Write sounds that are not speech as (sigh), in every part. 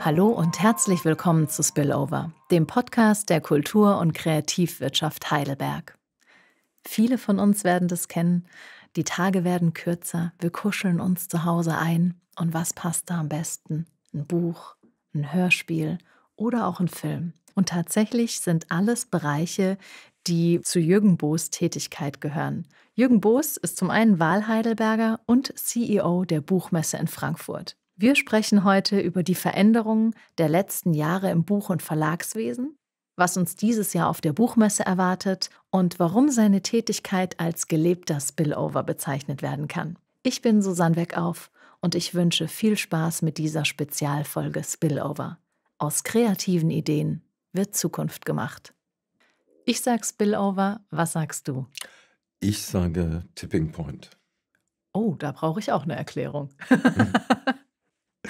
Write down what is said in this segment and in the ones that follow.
Hallo und herzlich willkommen zu Spillover, dem Podcast der Kultur- und Kreativwirtschaft Heidelberg. Viele von uns werden das kennen. Die Tage werden kürzer, wir kuscheln uns zu Hause ein. Und was passt da am besten? Ein Buch, ein Hörspiel oder auch ein Film. Und tatsächlich sind alles Bereiche, die zu Jürgen Boos Tätigkeit gehören. Jürgen Boos ist zum einen Wahlheidelberger und CEO der Buchmesse in Frankfurt. Wir sprechen heute über die Veränderungen der letzten Jahre im Buch- und Verlagswesen, was uns dieses Jahr auf der Buchmesse erwartet und warum seine Tätigkeit als gelebter Spillover bezeichnet werden kann. Ich bin Susanne Weckauf und ich wünsche viel Spaß mit dieser Spezialfolge Spillover. Aus kreativen Ideen wird Zukunft gemacht. Ich sage Spillover, was sagst du? Ich sage Tipping Point. Oh, da brauche ich auch eine Erklärung. (laughs)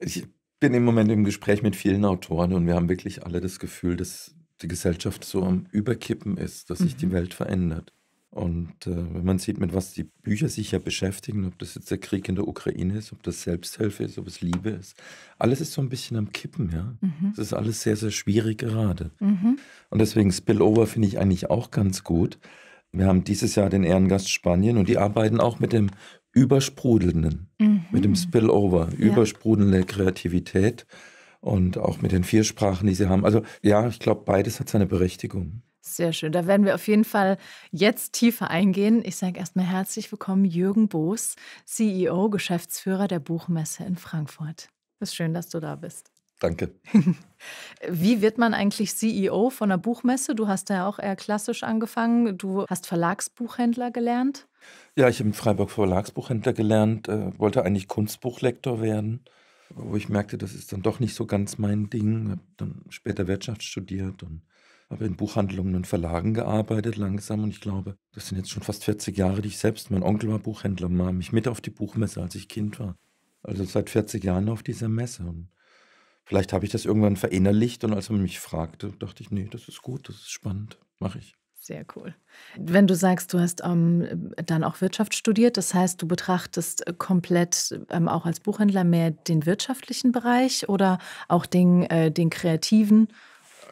ich bin im Moment im Gespräch mit vielen Autoren und wir haben wirklich alle das Gefühl, dass die Gesellschaft so am mhm. Überkippen ist, dass sich mhm. die Welt verändert. Und äh, wenn man sieht, mit was die Bücher sich ja beschäftigen, ob das jetzt der Krieg in der Ukraine ist, ob das Selbsthilfe ist, ob es Liebe ist, alles ist so ein bisschen am Kippen, ja. Mhm. Es ist alles sehr, sehr schwierig gerade. Mhm. Und deswegen Spillover finde ich eigentlich auch ganz gut. Wir haben dieses Jahr den Ehrengast Spanien und die arbeiten auch mit dem Übersprudelnden, mhm. mit dem Spillover, ja. übersprudelnde Kreativität und auch mit den vier Sprachen, die sie haben. Also ja, ich glaube, beides hat seine Berechtigung. Sehr schön. Da werden wir auf jeden Fall jetzt tiefer eingehen. Ich sage erstmal herzlich willkommen Jürgen Boos, CEO, Geschäftsführer der Buchmesse in Frankfurt. Es ist schön, dass du da bist. Danke. (laughs) Wie wird man eigentlich CEO von einer Buchmesse? Du hast ja auch eher klassisch angefangen. Du hast Verlagsbuchhändler gelernt. Ja, ich habe in Freiburg Verlagsbuchhändler gelernt, äh, wollte eigentlich Kunstbuchlektor werden, wo ich merkte, das ist dann doch nicht so ganz mein Ding. Habe dann später Wirtschaft studiert und habe in Buchhandlungen und Verlagen gearbeitet langsam und ich glaube, das sind jetzt schon fast 40 Jahre, die ich selbst, mein Onkel war Buchhändler, nahm mich mit auf die Buchmesse, als ich Kind war. Also seit 40 Jahren auf dieser Messe und vielleicht habe ich das irgendwann verinnerlicht und als man mich fragte, dachte ich, nee, das ist gut, das ist spannend, mache ich. Sehr cool. Wenn du sagst, du hast ähm, dann auch Wirtschaft studiert, das heißt, du betrachtest komplett ähm, auch als Buchhändler mehr den wirtschaftlichen Bereich oder auch den, äh, den kreativen?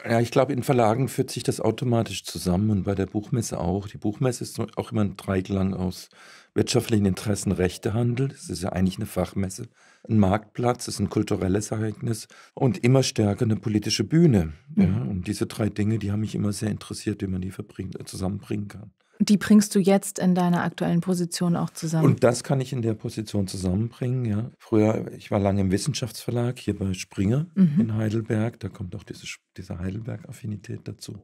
Ja, ich glaube, in Verlagen führt sich das automatisch zusammen und bei der Buchmesse auch. Die Buchmesse ist auch immer ein Dreiklang aus wirtschaftlichen Interessen, Rechtehandel. Das ist ja eigentlich eine Fachmesse, ein Marktplatz, ist ein kulturelles Ereignis und immer stärker eine politische Bühne. Mhm. Ja, und diese drei Dinge, die haben mich immer sehr interessiert, wie man die äh, zusammenbringen kann. Die bringst du jetzt in deiner aktuellen Position auch zusammen. Und das kann ich in der Position zusammenbringen, ja. Früher, ich war lange im Wissenschaftsverlag, hier bei Springer mhm. in Heidelberg. Da kommt auch diese, diese Heidelberg-Affinität dazu.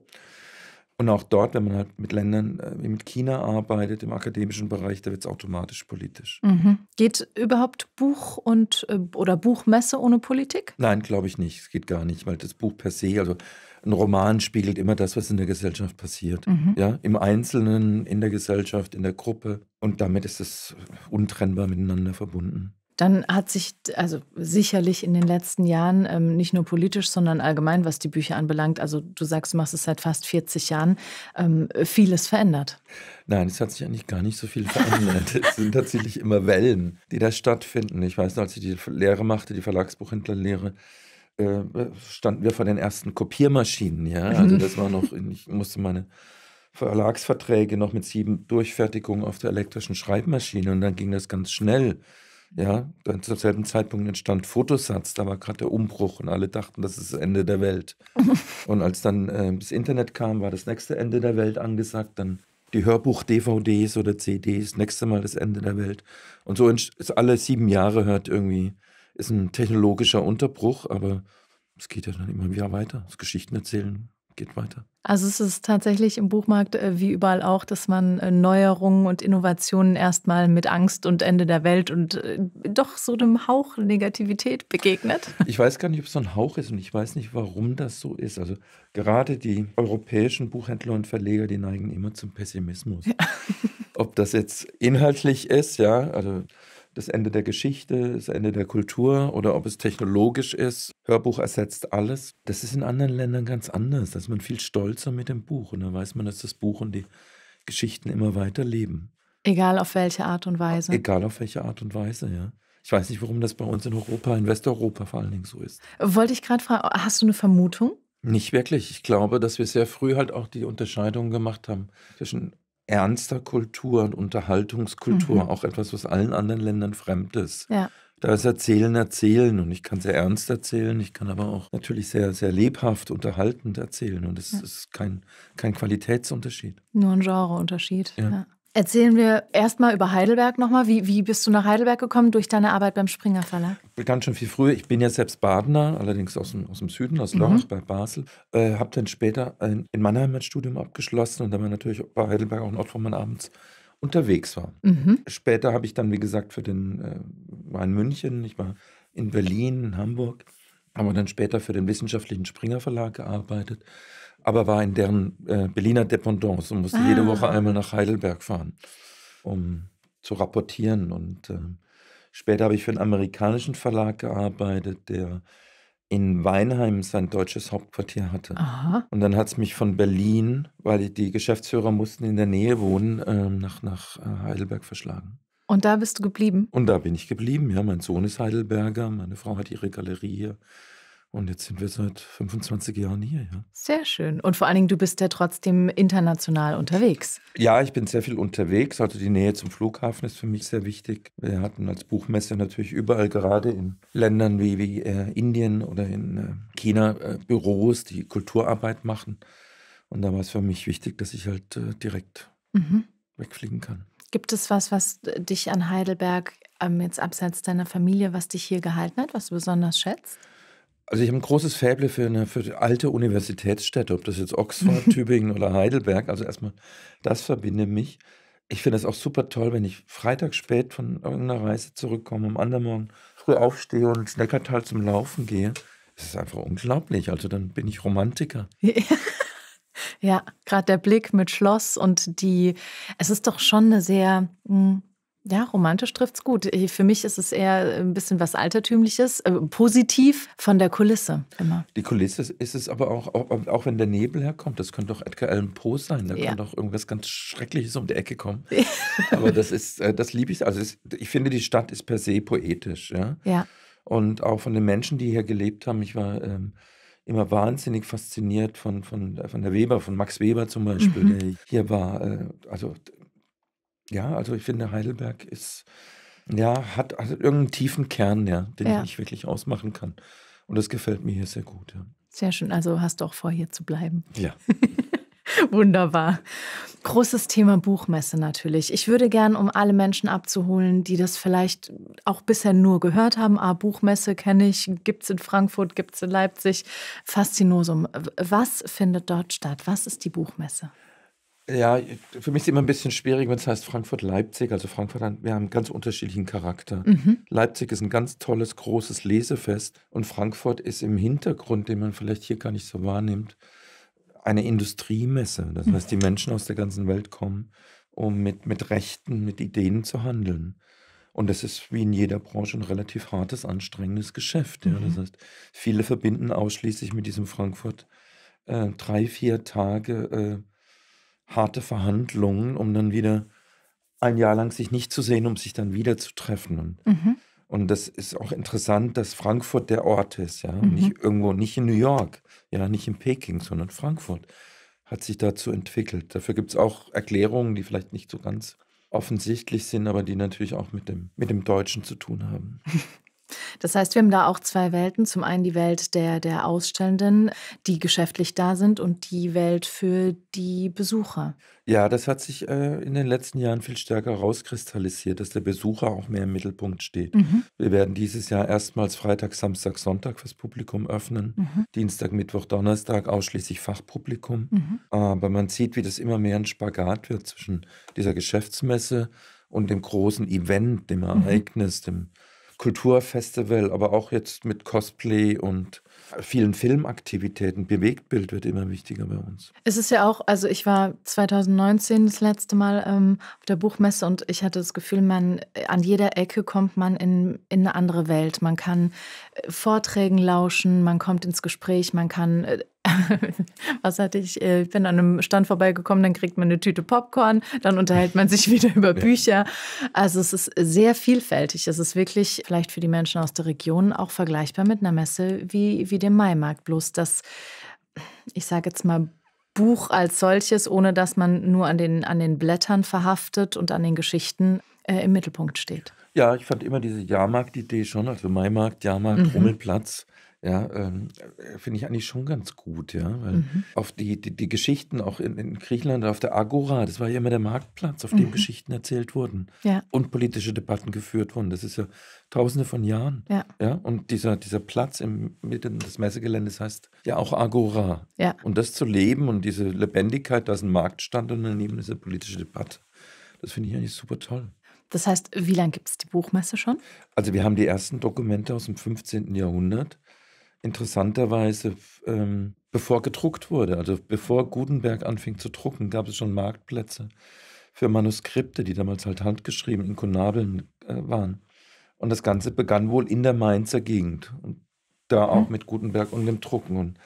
Und auch dort, wenn man halt mit Ländern, äh, wie mit China arbeitet, im akademischen Bereich, da wird es automatisch politisch. Mhm. Geht überhaupt Buch und äh, oder Buchmesse ohne Politik? Nein, glaube ich nicht. Es geht gar nicht, weil das Buch per se, also ein Roman spiegelt immer das, was in der Gesellschaft passiert. Mhm. Ja, Im Einzelnen, in der Gesellschaft, in der Gruppe. Und damit ist es untrennbar miteinander verbunden. Dann hat sich also sicherlich in den letzten Jahren ähm, nicht nur politisch, sondern allgemein, was die Bücher anbelangt, also du sagst, du machst es seit fast 40 Jahren, ähm, vieles verändert. Nein, es hat sich eigentlich gar nicht so viel verändert. (laughs) es sind tatsächlich immer Wellen, die da stattfinden. Ich weiß noch, als ich die Lehre machte, die Verlagsbuchhändlerlehre, äh, standen wir vor den ersten Kopiermaschinen, ja. Also das war noch, ich musste meine Verlagsverträge noch mit sieben Durchfertigungen auf der elektrischen Schreibmaschine und dann ging das ganz schnell. Ja, dann zum selben Zeitpunkt entstand Fotosatz, da war gerade der Umbruch und alle dachten, das ist das Ende der Welt. (laughs) und als dann äh, das Internet kam, war das nächste Ende der Welt angesagt, dann die Hörbuch-DVDs oder CDs, nächste Mal das Ende der Welt. Und so ist alle sieben Jahre hört irgendwie ist ein technologischer Unterbruch, aber es geht ja dann immer wieder weiter. Das Geschichten erzählen geht weiter. Also es ist tatsächlich im Buchmarkt äh, wie überall auch, dass man äh, Neuerungen und Innovationen erstmal mit Angst und Ende der Welt und äh, doch so einem Hauch Negativität begegnet. (laughs) Ich weiß gar nicht, ob es so ein Hauch ist und ich weiß nicht, warum das so ist. Also gerade die europäischen Buchhändler und Verleger, die neigen immer zum Pessimismus. Ja. Ob das jetzt inhaltlich ist, ja, also das Ende der Geschichte, das Ende der Kultur oder ob es technologisch ist. Hörbuch ersetzt alles. Das ist in anderen Ländern ganz anders. Da ist man viel stolzer mit dem Buch und dann weiß man, dass das Buch und die Geschichten immer weiter leben. Egal auf welche Art und Weise. Egal auf welche Art und Weise, ja. Ich weiß nicht, warum das bei uns in Europa, in Westeuropa vor allen Dingen so ist. Wollte ich gerade fragen, hast du eine Vermutung? Nicht wirklich. Ich glaube, dass wir sehr früh halt auch die Unterscheidung gemacht haben zwischen ernster Kultur und Unterhaltungskultur, mhm. auch etwas, was allen anderen Ländern fremd ist. Ja. Da ist Erzählen, Erzählen und ich kann sehr ernst erzählen, ich kann aber auch natürlich sehr, sehr lebhaft, unterhaltend erzählen und es ja. ist kein, kein Qualitätsunterschied. Nur ein Genreunterschied. Ja. ja. Erzählen wir erstmal über Heidelberg nochmal. Wie, wie bist du nach Heidelberg gekommen durch deine Arbeit beim Springer Verlag? Ganz schön viel früher. Ich bin ja selbst Badener, allerdings aus dem, aus dem Süden, aus mhm. Lörrach mhm. bei Basel. Äh, habe dann später ein, in Mannheim mein Studium abgeschlossen und dann war natürlich bei Heidelberg auch ein Ort, wo man abends unterwegs war. Mhm. Später habe ich dann, wie gesagt, für den, äh, war in München, ich war in Berlin, in Hamburg, aber dann später für den wissenschaftlichen Springer Verlag gearbeitet aber war in deren äh, Berliner Dependance und musste ah. jede Woche einmal nach Heidelberg fahren, um zu rapportieren. Und äh, später habe ich für einen amerikanischen Verlag gearbeitet, der in Weinheim sein deutsches Hauptquartier hatte. Aha. Und dann hat es mich von Berlin, weil die Geschäftsführer mussten in der Nähe wohnen, äh, nach, nach äh, Heidelberg verschlagen. Und da bist du geblieben? Und da bin ich geblieben, ja. Mein Sohn ist Heidelberger, meine Frau hat ihre Galerie hier. Und jetzt sind wir seit 25 Jahren hier, ja. Sehr schön. Und vor allen Dingen, du bist ja trotzdem international unterwegs. Ja, ich bin sehr viel unterwegs. Also die Nähe zum Flughafen ist für mich sehr wichtig. Wir hatten als Buchmesse natürlich überall, gerade in Ländern wie, wie äh, Indien oder in äh, China, äh, Büros, die Kulturarbeit machen. Und da war es für mich wichtig, dass ich halt äh, direkt mhm. wegfliegen kann. Gibt es was, was äh, dich an Heidelberg ähm, jetzt abseits deiner Familie, was dich hier gehalten hat, was du besonders schätzt? Also ich habe ein großes Faible für, eine, für alte Universitätsstädte, ob das jetzt Oxford, (laughs) Tübingen oder Heidelberg. Also erstmal, das verbinde mich. Ich finde es auch super toll, wenn ich Freitag spät von irgendeiner Reise zurückkomme, am anderen Morgen früh aufstehe und ins Neckartal zum Laufen gehe. Das ist einfach unglaublich. Also dann bin ich Romantiker. (laughs) Ja. Ja, gerade der Blick mit Schloss und die, es ist doch schon eine sehr mh, hm, ja, romantisch trifft's gut. Äh, für mich ist es eher äh, ein bisschen was Altertümliches, äh, positiv von der Kulisse immer. Die Kulisse ist es aber auch, auch, auch wenn der Nebel herkommt. Das könnte doch Edgar Allan Poe sein. Da ja. kann doch irgendwas ganz Schreckliches um die Ecke kommen. (laughs) aber das ist, äh, das liebe ich. Also ich finde, die Stadt ist per se poetisch. Ja. ja. Und auch von den Menschen, die hier gelebt haben. Ich war ähm, immer wahnsinnig fasziniert von, von, von der Weber, von Max Weber zum Beispiel, mhm. der hier war. Äh, also ja, also ich finde, Heidelberg ist, ja, hat, hat irgendeinen tiefen Kern, ja, den ja. ich nicht wirklich ausmachen kann. Und das gefällt mir hier sehr gut. Ja. Sehr schön. Also hast du auch vor, hier zu bleiben. Ja. (laughs) Wunderbar. Großes Thema Buchmesse natürlich. Ich würde gern, um alle Menschen abzuholen, die das vielleicht auch bisher nur gehört haben, ah, Buchmesse kenne ich, gibt es in Frankfurt, gibt es in Leipzig, Faszinosum. Was findet dort statt? Was ist die Buchmesse? Ja, für mich ist immer ein bisschen schwierig, wenn es heißt Frankfurt-Leipzig. Also Frankfurt, wir haben einen ganz unterschiedlichen Charakter. Mhm. Leipzig ist ein ganz tolles, großes Lesefest und Frankfurt ist im Hintergrund, den man vielleicht hier gar nicht so wahrnimmt, eine Industriemesse. Das mhm. heißt, die Menschen aus der ganzen Welt kommen, um mit, mit Rechten, mit Ideen zu handeln. Und das ist wie in jeder Branche ein relativ hartes, anstrengendes Geschäft. Ja. Das mhm. heißt, viele verbinden ausschließlich mit diesem Frankfurt äh, drei, vier Tage äh, harte Verhandlungen, um dann wieder ein Jahr lang sich nicht zu sehen, um sich dann wieder zu treffen. Und, mhm. und das ist auch interessant, dass Frankfurt der Ort ist, ja. Mhm. Nicht irgendwo, nicht in New York, ja, nicht in Peking, sondern Frankfurt hat sich dazu entwickelt. Dafür gibt es auch Erklärungen, die vielleicht nicht so ganz offensichtlich sind, aber die natürlich auch mit dem, mit dem Deutschen zu tun haben. (laughs) Das heißt, wir haben da auch zwei Welten. Zum einen die Welt der, der Ausstellenden, die geschäftlich da sind, und die Welt für die Besucher. Ja, das hat sich äh, in den letzten Jahren viel stärker rauskristallisiert, dass der Besucher auch mehr im Mittelpunkt steht. Mhm. Wir werden dieses Jahr erstmals Freitag, Samstag, Sonntag fürs Publikum öffnen, mhm. Dienstag, Mittwoch, Donnerstag ausschließlich Fachpublikum. Mhm. Aber man sieht, wie das immer mehr ein Spagat wird zwischen dieser Geschäftsmesse und dem großen Event, dem mhm. Ereignis, dem Kulturfestival, aber auch jetzt mit Cosplay und vielen Filmaktivitäten. Bewegtbild wird immer wichtiger bei uns. Es ist ja auch, also ich war 2019 das letzte Mal ähm, auf der Buchmesse und ich hatte das Gefühl, man äh, an jeder Ecke kommt man in, in eine andere Welt. Man kann äh, Vorträgen lauschen, man kommt ins Gespräch, man kann äh, (laughs) was hatte ich? Äh, ich bin an einem Stand vorbeigekommen, dann kriegt man eine Tüte Popcorn, dann unterhält man sich (laughs) wieder über Bücher. Also es ist sehr vielfältig. Es ist wirklich vielleicht für die Menschen aus der Region auch vergleichbar mit einer Messe wie, wie dem Maimarkt. Bloß das, ich sage jetzt mal, Buch als solches, ohne dass man nur an den, an den Blättern verhaftet und an den Geschichten äh, im Mittelpunkt steht. Ja, ich fand immer diese Jahrmarkt-Idee schon, also Maimarkt, Jahrmarkt, mhm. Rummelplatz, ja, ähm, äh, finde ich eigentlich schon ganz gut, ja. Weil mhm. auf die, die, die, Geschichten auch in, in, Griechenland auf der Agora, das war ja immer der Marktplatz, auf dem mhm. Geschichten erzählt wurden ja. und politische Debatten geführt wurden. Das ist ja tausende von Jahren. Ja. ja? Und dieser, dieser Platz im Mitten des Messegeländes heißt ja auch Agora. Ja. Und das zu leben und diese Lebendigkeit, da ist ein Marktstand und daneben ist eine politische Debatte. Das finde ich eigentlich super toll. Das heißt, wie lange gibt es die Buchmesse schon? Also wir haben die ersten Dokumente aus dem 15. Jahrhundert interessanterweise, ähm, bevor gedruckt wurde, also bevor Gutenberg anfing zu drucken, gab es schon Marktplätze für Manuskripte, die damals halt handgeschrieben in Konabeln äh, waren. Und das Ganze begann wohl in der Mainzer Gegend. Und da auch mhm. mit Gutenberg und dem Drucken. Und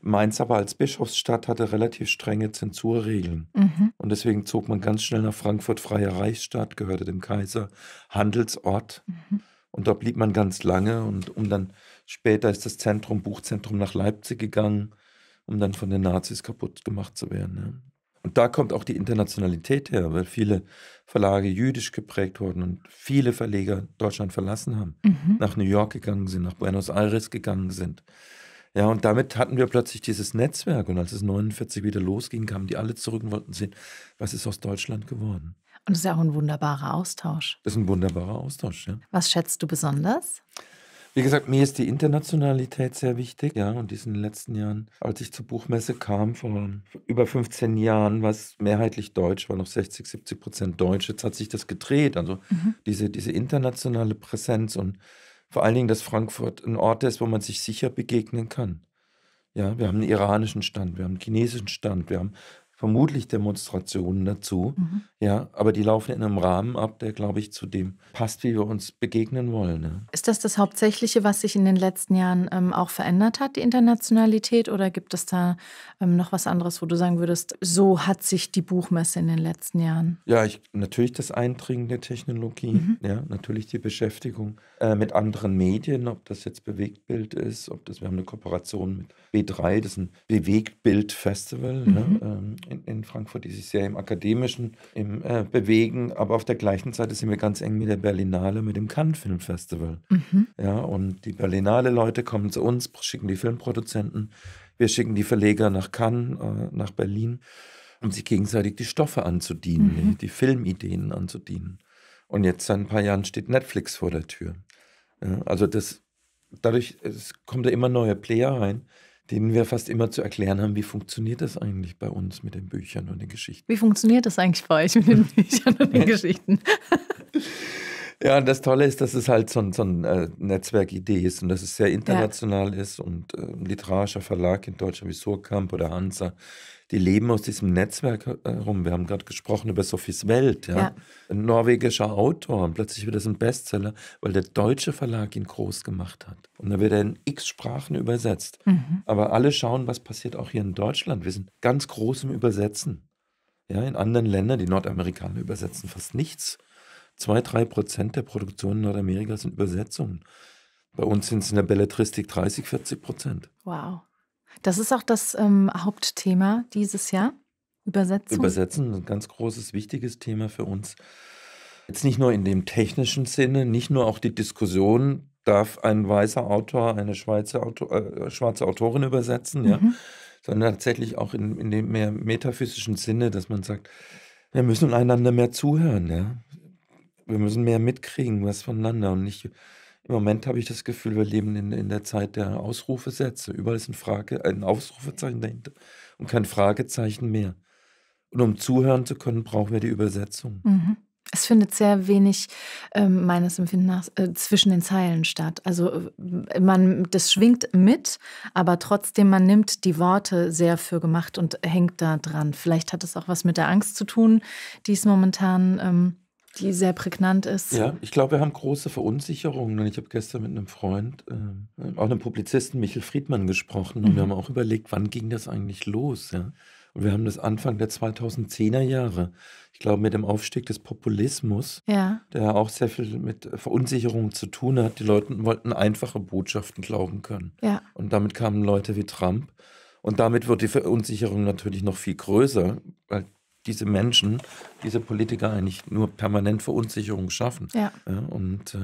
Mainz aber als Bischofsstadt hatte relativ strenge Zensurregeln. Mhm. Und deswegen zog man ganz schnell nach Frankfurt, freie Reichsstadt, gehörte dem Kaiser, Handelsort. Mhm. Und da blieb man ganz lange. Und um dann Später ist das Zentrum, Buchzentrum nach Leipzig gegangen, um dann von den Nazis kaputt gemacht zu werden. Ja. Und da kommt auch die Internationalität her, weil viele Verlage jüdisch geprägt wurden und viele Verleger Deutschland verlassen haben, mhm. nach New York gegangen sind, nach Buenos Aires gegangen sind. Ja, und damit hatten wir plötzlich dieses Netzwerk. Und als es 49 wieder losging, kamen die alle zurück und wollten sehen, was ist aus Deutschland geworden. Und es ist ja auch ein wunderbarer Austausch. Das ist ein wunderbarer Austausch, ja. Was schätzt du besonders? Wie gesagt, mir ist die Internationalität sehr wichtig. Ja, und den letzten Jahren, als ich zur Buchmesse kam, vor über 15 Jahren, war es mehrheitlich deutsch, war noch 60, 70 Prozent deutsch. Jetzt hat sich das gedreht. Also mhm. diese, diese internationale Präsenz und vor allen Dingen, dass Frankfurt ein Ort ist, wo man sich sicher begegnen kann. Ja, wir haben einen iranischen Stand, wir haben einen chinesischen Stand, wir haben vermutlich Demonstrationen dazu. Mhm. Ja, aber die laufen in einem Rahmen ab, der, glaube ich, zu dem passt, wie wir uns begegnen wollen. Ne? Ist das das Hauptsächliche, was sich in den letzten Jahren ähm, auch verändert hat, die Internationalität? Oder gibt es da ähm, noch was anderes, wo du sagen würdest, so hat sich die Buchmesse in den letzten Jahren? Ja, ich, natürlich das Eindringen der Technologie, mhm. ja, natürlich die Beschäftigung äh, mit anderen Medien, ob das jetzt Bewegtbild ist, ob das, wir haben eine Kooperation mit B3, das ist ein Bewegtbild-Festival ne, mhm. ne, ähm, in, in Frankfurt, die sich sehr im akademischen, im äh, bewegen, aber auf der gleichen Seite sind wir ganz eng mit der Berlinale, mit dem Cannes Film Festival. Mhm. Ja, und die Berlinale Leute kommen zu uns, schicken die Filmproduzenten, wir schicken die Verleger nach Cannes, äh, nach Berlin, um sich gegenseitig die Stoffe anzudienen, mhm. die, die Filmideen anzudienen. Und jetzt seit ein paar Jahren steht Netflix vor der Tür. Ja, also das, dadurch es kommt da immer neue Player rein denen wir fast immer zu erklären haben, wie funktioniert das eigentlich bei uns mit den Büchern und den Geschichten. Wie funktioniert das eigentlich bei euch mit den (laughs) Büchern und den Geschichten? Ja, und das Tolle ist, dass es halt so ein, so ein äh, Netzwerkidee ist und dass es sehr international ja. ist und äh, ein literarischer Verlag in Deutschland wie Surkamp oder Hansa die leben aus diesem Netzwerk äh, herum. Wir haben gerade gesprochen über Sophies Welt, ja? ja. ein norwegischer Autor und plötzlich wird das ein Bestseller, weil der deutsche Verlag ihn groß gemacht hat. Und dann wird er in x Sprachen übersetzt. Mhm. Aber alle schauen, was passiert auch hier in Deutschland. Wir sind ganz groß im Übersetzen. Ja, in anderen Ländern, die Nordamerikaner übersetzen fast nichts. Zwei, drei Prozent der Produktionen in Nordamerika sind Übersetzungen. Bei uns sind es in der Belletristik 30, 40 Prozent. Wow. Das ist auch das ähm, Hauptthema dieses Jahr. Übersetzen. Übersetzen, ein ganz großes, wichtiges Thema für uns. Jetzt nicht nur in dem technischen Sinne, nicht nur auch die Diskussion, darf ein weißer Autor eine Schweizer Autor, äh, schwarze Autorin übersetzen, ja? Mhm. sondern tatsächlich auch in, in dem mehr metaphysischen Sinne, dass man sagt, wir müssen einander mehr zuhören, ja. Wir müssen mehr mitkriegen, was voneinander und nicht im Moment habe ich das Gefühl, wir leben in, in der Zeit der Ausrufesätze. Überall ist ein, Frage, ein Ausrufezeichen dahinter und kein Fragezeichen mehr. Und um zuhören zu können, brauchen wir die Übersetzung. Mhm. Es findet sehr wenig äh, meines Empfindens nach äh, zwischen den Zeilen statt. Also äh, man, das schwingt mit, aber trotzdem man nimmt die Worte sehr für gemacht und hängt da dran. Vielleicht hat es auch was mit der Angst zu tun, die es momentan ähm, die sehr prägnant ist. Ja, ich glaube, wir haben große Verunsicherungen. Und ich habe gestern mit einem Freund, äh, auch einem Publizisten, Michel Friedmann, gesprochen. Und mhm. wir haben auch überlegt, wann ging das eigentlich los? Ja? Und wir haben das Anfang der 2010er Jahre. Ich glaube, mit dem Aufstieg des Populismus, ja. der auch sehr viel mit Verunsicherung zu tun hat. Die Leute wollten einfache Botschaften glauben können. Ja. Und damit kamen Leute wie Trump. Und damit wird die Verunsicherung natürlich noch viel größer, weil diese Menschen, diese Politiker eigentlich nur permanent Verunsicherung schaffen. Ja. ja und äh,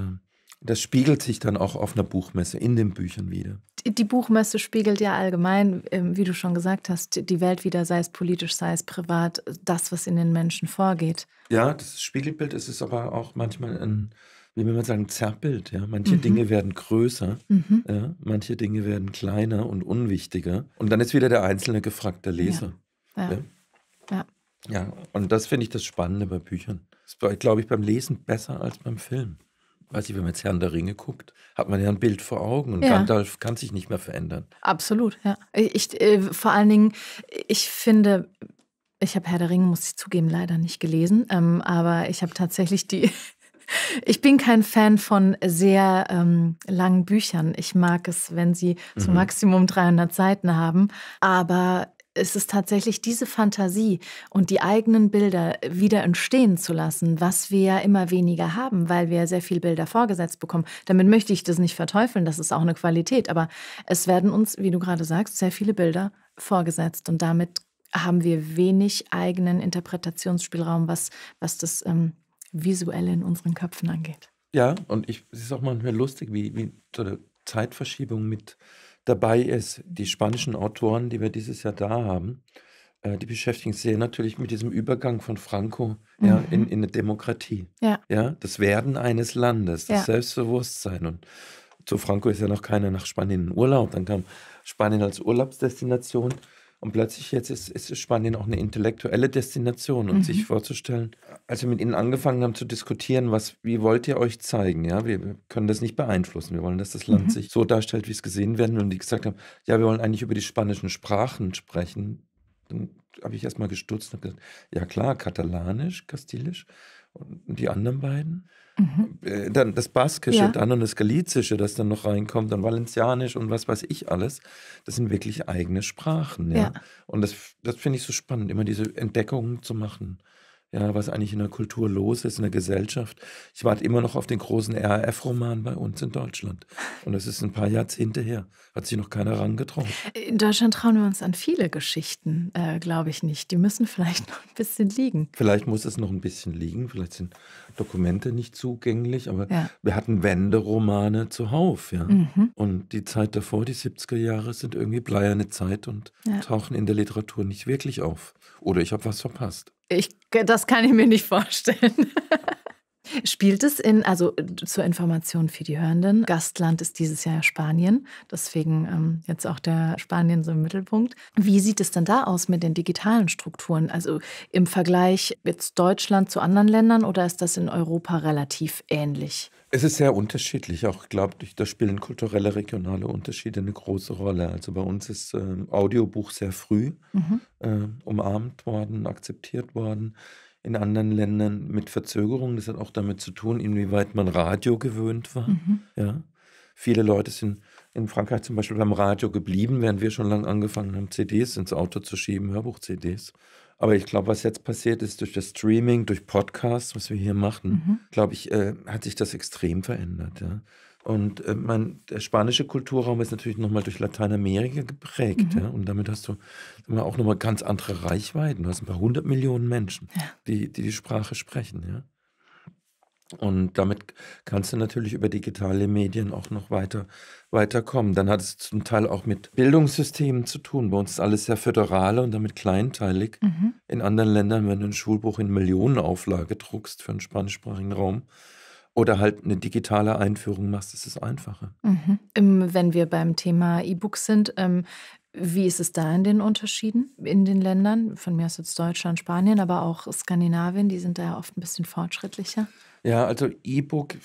das spiegelt sich dann auch auf einer Buchmesse in den Büchern wieder. Die Buchmesse spiegelt ja allgemein, ähm, wie du schon gesagt hast, die Welt wieder, sei es politisch, sei es privat, das, was in den Menschen vorgeht. Ja, das Spiegelbild ist es aber auch manchmal ein, wie will man sagen, Zerrbild. Ja? Manche mhm. Dinge werden größer, mhm. ja? manche Dinge werden kleiner und unwichtiger. Und dann ist wieder der Einzelne gefragte der Leser. Ja. ja. Ja, und das finde ich das Spannende bei Büchern. Das war, glaube ich, beim Lesen besser als beim Film. Weiß ich, wenn man jetzt Herrn der Ringe guckt, hat man ja ein Bild vor Augen und ja. Gandalf kann sich nicht mehr verändern. Absolut, ja. Ich, äh, vor allen Dingen, ich finde, ich habe Herr der Ringe, muss ich zugeben, leider nicht gelesen, ähm, aber ich habe tatsächlich die, (laughs) ich bin kein Fan von sehr ähm, langen Büchern. Ich mag es, wenn sie mhm. zum Maximum 300 Seiten haben. Aber ist es tatsächlich diese Fantasie und die eigenen Bilder wieder entstehen zu lassen, was wir ja immer weniger haben, weil wir sehr viele Bilder vorgesetzt bekommen. Damit möchte ich das nicht verteufeln, das ist auch eine Qualität, aber es werden uns, wie du gerade sagst, sehr viele Bilder vorgesetzt und damit haben wir wenig eigenen Interpretationsspielraum, was, was das ähm, Visuelle in unseren Köpfen angeht. Ja, und ich, es ist auch manchmal lustig, wie, wie so eine Zeitverschiebung mit dabei ist, die spanischen Autoren, die wir dieses Jahr da haben, äh, die beschäftigen sich natürlich mit diesem Übergang von Franco mhm. ja, in, mhm. in eine Demokratie. Ja. ja. Das Werden eines Landes, das ja. Selbstbewusstsein. Und zu Franco ist ja noch keiner nach Spanien in Urlaub. Dann kam Spanien als Urlaubsdestination. Und plötzlich jetzt ist, ist Spanien auch eine intellektuelle Destination und um mhm. sich vorzustellen, als wir mit ihnen angefangen haben zu diskutieren, was, wie wollt ihr euch zeigen? Ja, wir, können das nicht beeinflussen. Wir wollen, dass das Land mhm. sich so darstellt, wie es gesehen werden will. Und die gesagt haben, ja, wir wollen eigentlich über die spanischen Sprachen sprechen. Dann habe ich erstmal gestutzt und gesagt, ja klar, katalanisch, kastilisch und die anderen beiden. Äh, dann das Baskische, ja. dann und das Galizische, das dann noch reinkommt, dann Valencianisch und was weiß ich alles. Das sind wirklich eigene Sprachen. Ja? ja. Und das, das finde ich so spannend, immer diese Entdeckungen zu machen. Ja, was eigentlich in der Kultur los ist, in der Gesellschaft. Ich warte immer noch auf den großen RAF-Roman bei uns in Deutschland. Und das ist ein paar Jahrzehnte her. Hat sich noch keiner rangetraut. Äh, in Deutschland trauen wir uns an viele Geschichten, äh, glaube ich nicht. Die müssen (laughs) vielleicht noch ein bisschen liegen. Vielleicht muss es noch ein bisschen liegen. Vielleicht sind Dokumente nicht zugänglich, aber ja. wir hatten Wenderomane zuhauf. Ja? Mhm. Und die Zeit davor, die 70er Jahre, sind irgendwie bleierne Zeit und ja. tauchen in der Literatur nicht wirklich auf. Oder ich habe was verpasst. Ich, das kann ich mir nicht vorstellen. (laughs) Spielt es in, also äh, zur Information für die Hörenden, Gastland ist dieses Jahr Spanien, deswegen ähm, jetzt auch der Spanien so im Mittelpunkt. Wie sieht es denn da aus mit den digitalen Strukturen? Also im Vergleich jetzt Deutschland zu anderen Ländern oder ist das in Europa relativ ähnlich? Es ist sehr unterschiedlich. Auch, glaube ich, da spielen kulturelle, regionale Unterschiede eine große Rolle. Also bei uns ist ähm, Audiobuch sehr früh mhm. äh, umarmt worden, akzeptiert worden in anderen Ländern mit Verzögerungen. Das hat auch damit zu tun, inwieweit man Radio gewöhnt war. Mhm. Ja. Viele Leute sind in Frankreich zum Beispiel beim Radio geblieben, während wir schon lange angefangen haben, CDs ins Auto zu schieben, Hörbuch-CDs. Aber ich glaube, was jetzt passiert ist, durch das Streaming, durch Podcasts, was wir hier machen, mhm. glaube ich, äh, hat sich das extrem verändert. Ja. Und äh, mein, der spanische Kulturraum ist natürlich nochmal durch Lateinamerika geprägt. Mhm. Ja? Und damit hast du wir, auch nochmal ganz andere Reichweiten. Du hast ein paar hundert Millionen Menschen, ja. die, die, die Sprache sprechen. Ja? Und damit kannst du natürlich über digitale Medien auch noch weiter weiterkommen. Dann hat es zum Teil auch mit Bildungssystemen zu tun. Bei uns ist alles sehr föderal und damit kleinteilig. Mhm. In anderen Ländern, wenn du ein Schulbuch in Millionenauflage druckst für einen spanischsprachigen Raum, oder halt eine digitale Einführung machst, ist es einfacher. Mhm. Wenn wir beim Thema E-Books sind, ähm, wie ist es da in den Unterschieden in den Ländern? Von mir aus jetzt Deutschland, Spanien, aber auch Skandinavien, die sind da ja oft ein bisschen fortschrittlicher. Ja, also E-Book,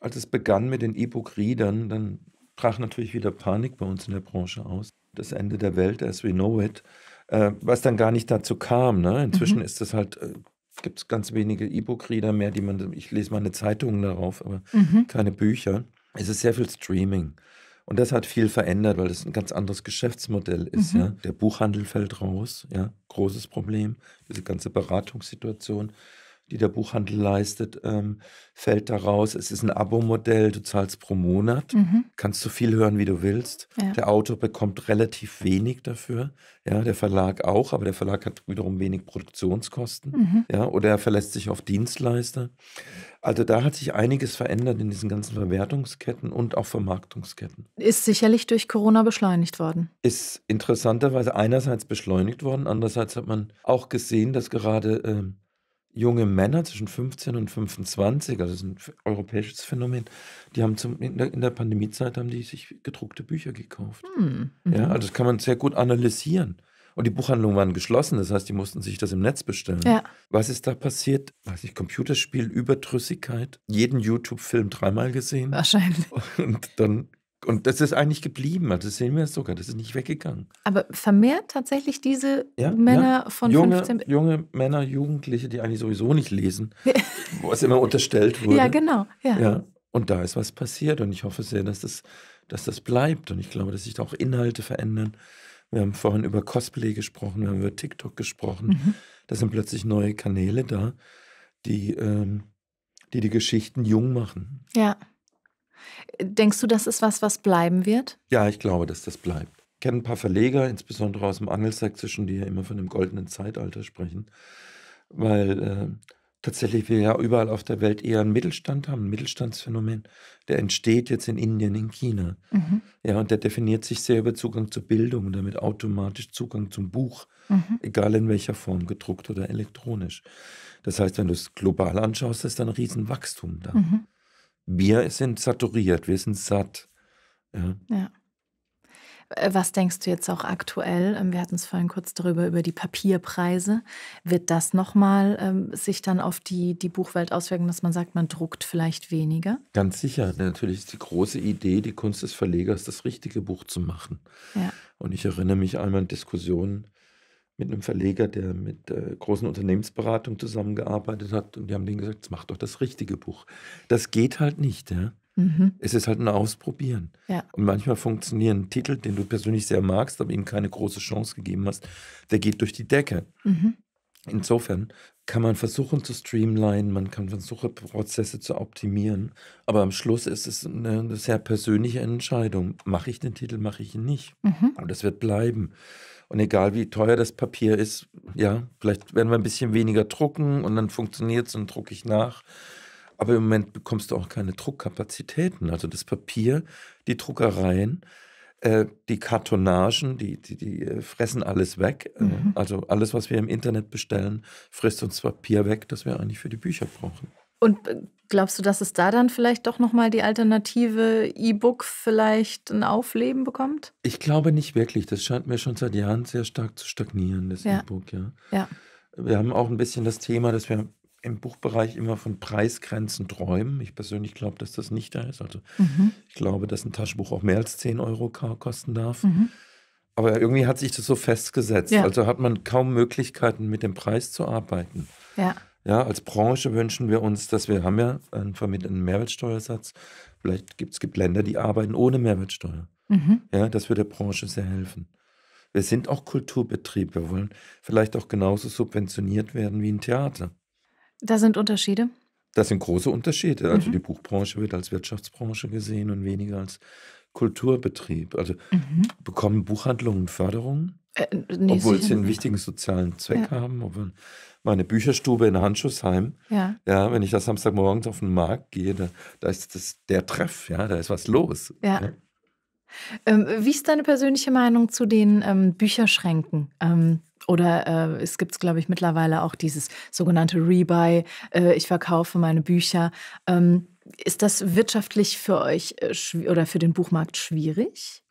als es begann mit den E-Book-Readern, dann brach natürlich wieder Panik bei uns in der Branche aus. Das Ende der Welt, as we know it äh, was dann gar nicht dazu kam. Ne? Inzwischen mhm. ist das halt äh, gibt es ganz wenige E-Book-Reader mehr, die man, ich lese meine Zeitungen darauf, aber mhm. keine Bücher. Es ist sehr viel Streaming. Und das hat viel verändert, weil das ein ganz anderes Geschäftsmodell ist. Mhm. Ja. Der Buchhandel fällt raus, ja, großes Problem, diese ganze Beratungssituation die der Buchhandel leistet, ähm, fällt daraus. Es ist ein Abo-Modell, du zahlst pro Monat, mhm. kannst so viel hören, wie du willst. Ja. Der Autor bekommt relativ wenig dafür, ja, der Verlag auch, aber der Verlag hat wiederum wenig Produktionskosten, mhm. ja, oder er verlässt sich auf Dienstleister. Also da hat sich einiges verändert in diesen ganzen Verwertungsketten und auch Vermarktungsketten. Ist sicherlich durch Corona beschleunigt worden. Ist interessanterweise einerseits beschleunigt worden, andererseits hat man auch gesehen, dass gerade ähm, junge Männer zwischen 15 und 25, also das ist ein europäisches Phänomen, die haben zum, in, der, in der Pandemiezeit haben die sich gedruckte Bücher gekauft. Hm, mhm. Ja, also das kann man sehr gut analysieren. Und die Buchhandlungen waren geschlossen, das heißt, die mussten sich das im Netz bestellen. Ja. Was ist da passiert? Weiß nicht, Computerspiel, Überdrüssigkeit, jeden YouTube-Film dreimal gesehen. Wahrscheinlich. Und dann und das ist eigentlich geblieben, also das sehen wir sogar, das ist nicht weggegangen. Aber vermehrt tatsächlich diese ja, Männer ja. von junge, 15 Junge Männer, Jugendliche, die eigentlich sowieso nicht lesen, wo es (laughs) immer unterstellt wurde. Ja, genau. Ja. ja. Und da ist was passiert und ich hoffe sehr, dass das, dass das bleibt. Und ich glaube, dass sich da auch Inhalte verändern. Wir haben vorhin über Cosplay gesprochen, wir haben über TikTok gesprochen. Mhm. Da sind plötzlich neue Kanäle da, die, ähm, die die Geschichten jung machen. Ja. Denkst du, das ist was, was bleiben wird? Ja, ich glaube, dass das bleibt. Ich kenne ein paar Verleger, insbesondere aus dem Angelsächsischen, die ja immer von dem goldenen Zeitalter sprechen, weil äh, tatsächlich wir ja überall auf der Welt eher einen Mittelstand haben, ein Mittelstandsphänomen, der entsteht jetzt in Indien, in China. Mhm. Ja, und der definiert sich sehr über Zugang zur Bildung und damit automatisch Zugang zum Buch, mhm. egal in welcher Form, gedruckt oder elektronisch. Das heißt, wenn du es global anschaust, ist da ein Riesenwachstum da. Mhm wir sind saturiert, wir sind satt. Ja. ja. Äh, was denkst du jetzt auch aktuell? Ähm, wir hatten es vorhin kurz darüber, über die Papierpreise. Wird das nochmal ähm, sich dann auf die, die Buchwelt auswirken, dass man sagt, man druckt vielleicht weniger? Ganz sicher. Natürlich ist die große Idee, die Kunst des Verlegers, das richtige Buch zu machen. Ja. Und ich erinnere mich einmal an Diskussionen mit einem Verleger, der mit äh, großen Unternehmensberatungen zusammengearbeitet hat. Und die haben denen gesagt, mach doch das richtige Buch. Das geht halt nicht. Ja? Mhm. Es ist halt ein Ausprobieren. Ja. Und manchmal funktionieren Titel, den du persönlich sehr magst, aber ihm keine große Chance gegeben hast, der geht durch die Decke. Mhm. Insofern kann man versuchen zu streamlinen, man kann versuchen, Prozesse zu optimieren, aber am Schluss ist es eine sehr persönliche Entscheidung. Mache ich den Titel, mache ich ihn nicht. Mhm. Und das wird bleiben. Und egal wie teuer das Papier ist, ja, vielleicht werden wir ein bisschen weniger drucken und dann funktioniert es und drucke ich nach. Aber im Moment bekommst du auch keine Druckkapazitäten. Also das Papier, die Druckereien, äh, die Kartonagen, die, die, die, äh, fressen alles weg. Äh, mhm. Also alles, was wir im Internet bestellen, frisst uns Papier weg, das wir eigentlich für die Bücher brauchen. Und äh, Glaubst du, dass es da dann vielleicht doch nochmal die Alternative E-Book vielleicht ein Aufleben bekommt? Ich glaube nicht wirklich. Das scheint mir schon seit Jahren sehr stark zu stagnieren, das ja. E-Book, ja. ja. Wir haben auch ein bisschen das Thema, dass wir im Buchbereich immer von Preisgrenzen träumen. Ich persönlich glaube, dass das nicht da ist. Also mhm. ich glaube, dass ein Taschenbuch auch mehr als 10 Euro kosten darf. Mhm. Aber irgendwie hat sich das so festgesetzt. Ja. Also hat man kaum Möglichkeiten, mit dem Preis zu arbeiten. Ja. Ja, als Branche wünschen wir uns, dass wir haben ja einen vermittelten Mehrwertsteuersatz. Vielleicht gibt es gibt Länder, die arbeiten ohne Mehrwertsteuer. Mhm. Ja, das würde der Branche sehr helfen. Wir sind auch Kulturbetrieb. Wir wollen vielleicht auch genauso subventioniert werden wie ein Theater. Da sind Unterschiede? Das sind große Unterschiede. Also mhm. die Buchbranche wird als Wirtschaftsbranche gesehen und weniger als Kulturbetrieb. Also mhm. bekommen Buchhandlungen Förderungen, äh, nee, obwohl sie einen wichtigen sozialen Zweck ja. haben, obwohl meine Bücherstube in Handschussheim. Ja. ja wenn ich da Samstagmorgens auf den Markt gehe, da, da ist das der Treff, ja, da ist was los. Ja. ja. Ähm, wie ist deine persönliche Meinung zu den ähm, Bücherschränken? Ähm, oder äh, es gibt, glaube ich, mittlerweile auch dieses sogenannte Rebuy, äh, ich verkaufe meine Bücher. Ähm, ist das wirtschaftlich für euch äh, oder für den Buchmarkt schwierig?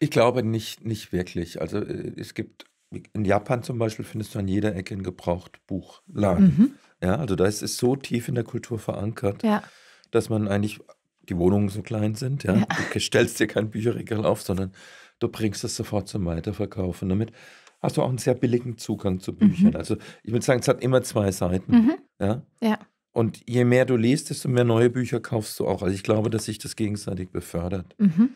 Ich glaube nicht, nicht wirklich. Also äh, es gibt in Japan zum Beispiel findest du an jeder Ecke ein Gebrauchtbuchladen. Mhm. Ja, also da ist es so tief in der Kultur verankert, ja. dass man eigentlich, die Wohnungen so klein sind, ja, ja. du stellst dir kein Bücherregal auf, sondern du bringst es sofort zum Weiterverkaufen. damit hast du auch einen sehr billigen Zugang zu mhm. Büchern. Mhm. Also ich würde sagen, es hat immer zwei Seiten. Mhm. Ja? ja. Und je mehr du liest, desto mehr neue Bücher kaufst du auch. Also ich glaube, dass sich das gegenseitig befördert. Mhm.